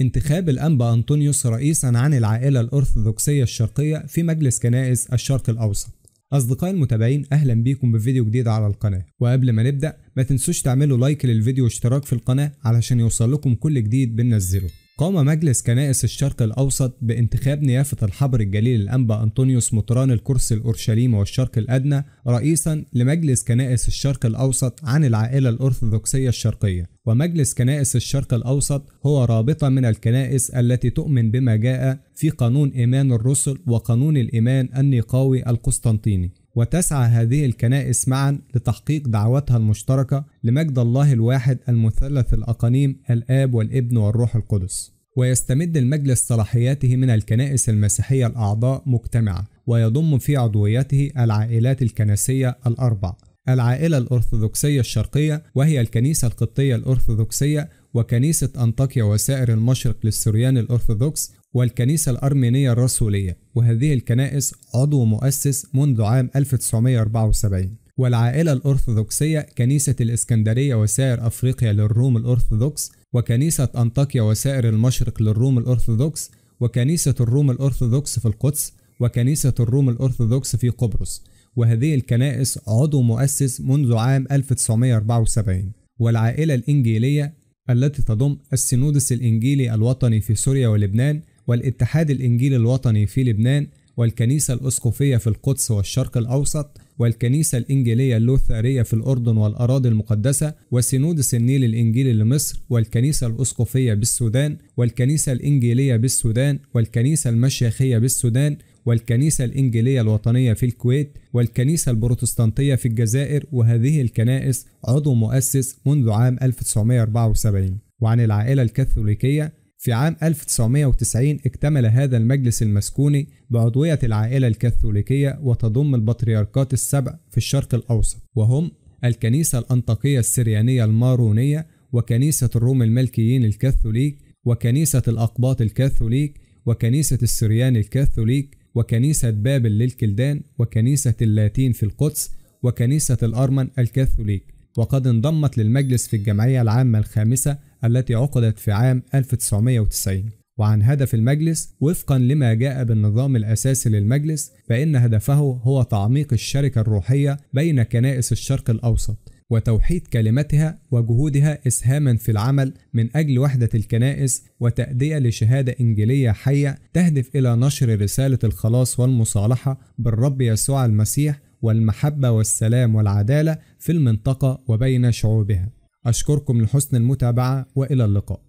انتخاب الأنبا أنطونيوس رئيسا عن العائلة الأرثوذكسية الشرقية في مجلس كنائس الشرق الأوسط أصدقائي المتابعين أهلا بيكم بفيديو جديد على القناة وقبل ما نبدأ ما تنسوش تعملوا لايك للفيديو واشتراك في القناة علشان يوصل لكم كل جديد بننزله قام مجلس كنائس الشرق الأوسط بانتخاب نيافة الحبر الجليل الأنبا أنطونيوس مطران الكرسي الأورشليم والشرق الأدنى رئيسا لمجلس كنائس الشرق الأوسط عن العائلة الأرثوذكسية الشرقية ومجلس كنائس الشرق الأوسط هو رابطة من الكنائس التي تؤمن بما جاء في قانون إيمان الرسل وقانون الإيمان النقاوي القسطنطيني وتسعى هذه الكنائس معا لتحقيق دعوتها المشتركة لمجد الله الواحد المثلث الأقانيم الآب والابن والروح القدس ويستمد المجلس صلاحياته من الكنائس المسيحية الأعضاء مجتمعة ويضم في عضويته العائلات الكنسية الأربع العائلة الأرثوذكسية الشرقية وهي الكنيسة القبطية الأرثوذكسية وكنيسة أنطاكيا وسائر المشرق للسريان الأرثوذكس والكنيسة الأرمينية الرسولية وهذه الكنائس عضو مؤسس منذ عام 1974 والعائلة الأرثوذكسية كنيسة الإسكندرية وسائر أفريقيا للروم الأرثوذكس وكنيسة أنطاكيا وسائر المشرق للروم الأرثوذكس وكنيسة الروم الأرثوذكس في القدس وكنيسة الروم الأرثوذكس في قبرص وهذه الكنائس عضو مؤسس منذ عام 1974 والعائلة الإنجيلية التي تضم السينودس الإنجيلي الوطني في سوريا ولبنان والاتحاد الإنجيلي الوطني في لبنان والكنيسة الأسقفية في القدس والشرق الأوسط والكنيسة الإنجيلية اللوثرية في الأردن والأراضي المقدسة وسنودس النيل الإنجيلي لمصر والكنيسة الأسقفية بالسودان والكنيسة الإنجيلية بالسودان والكنيسة المشيخية بالسودان والكنيسة الإنجيلية الوطنية في الكويت والكنيسة البروتستانتية في الجزائر وهذه الكنائس عضو مؤسس منذ عام 1974 وعن العائلة الكاثوليكية في عام 1990 اكتمل هذا المجلس المسكوني بعضوية العائلة الكاثوليكية وتضم البطريركات السبع في الشرق الأوسط وهم الكنيسة الأنطاكية السريانية المارونية وكنيسة الروم الملكيين الكاثوليك وكنيسة الأقباط الكاثوليك وكنيسة السريان الكاثوليك وكنيسة بابل للكلدان وكنيسة اللاتين في القدس وكنيسة الأرمن الكاثوليك وقد انضمت للمجلس في الجمعية العامة الخامسة التي عقدت في عام 1990 وعن هدف المجلس وفقا لما جاء بالنظام الأساسي للمجلس فإن هدفه هو تعميق الشركة الروحية بين كنائس الشرق الأوسط وتوحيد كلمتها وجهودها إسهاما في العمل من أجل وحدة الكنائس وتأدية لشهادة إنجيلية حية تهدف إلى نشر رسالة الخلاص والمصالحة بالرب يسوع المسيح والمحبة والسلام والعدالة في المنطقة وبين شعوبها أشكركم لحسن المتابعة وإلى اللقاء